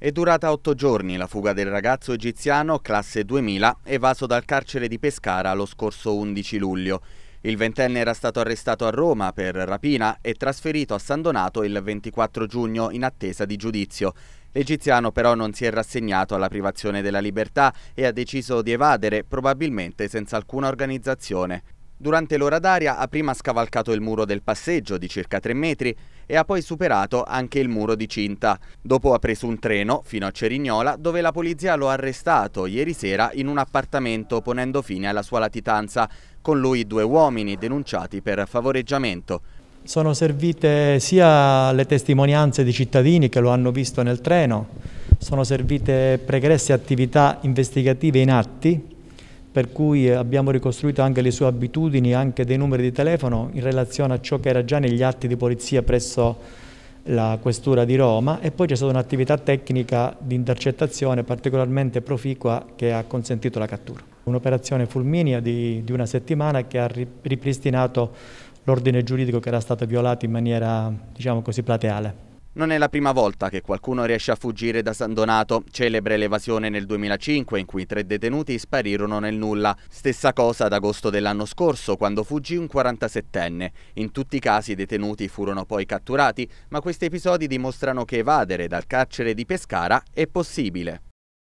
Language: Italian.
È durata otto giorni la fuga del ragazzo egiziano, classe 2000, evaso dal carcere di Pescara lo scorso 11 luglio. Il ventenne era stato arrestato a Roma per rapina e trasferito a San Donato il 24 giugno in attesa di giudizio. L'egiziano però non si è rassegnato alla privazione della libertà e ha deciso di evadere, probabilmente senza alcuna organizzazione. Durante l'ora d'aria ha prima scavalcato il muro del passeggio di circa 3 metri e ha poi superato anche il muro di cinta. Dopo ha preso un treno fino a Cerignola dove la polizia lo ha arrestato ieri sera in un appartamento ponendo fine alla sua latitanza. Con lui due uomini denunciati per favoreggiamento. Sono servite sia le testimonianze di cittadini che lo hanno visto nel treno, sono servite pregresse attività investigative in atti per cui abbiamo ricostruito anche le sue abitudini, anche dei numeri di telefono in relazione a ciò che era già negli atti di polizia presso la questura di Roma e poi c'è stata un'attività tecnica di intercettazione particolarmente proficua che ha consentito la cattura. Un'operazione fulminea di, di, una settimana che ha ripristinato l'ordine giuridico che era stato violato in maniera diciamo così plateale. Non è la prima volta che qualcuno riesce a fuggire da San Donato, celebre l'evasione nel 2005 in cui tre detenuti sparirono nel nulla. Stessa cosa ad agosto dell'anno scorso quando fuggì un 47enne. In tutti i casi i detenuti furono poi catturati, ma questi episodi dimostrano che evadere dal carcere di Pescara è possibile.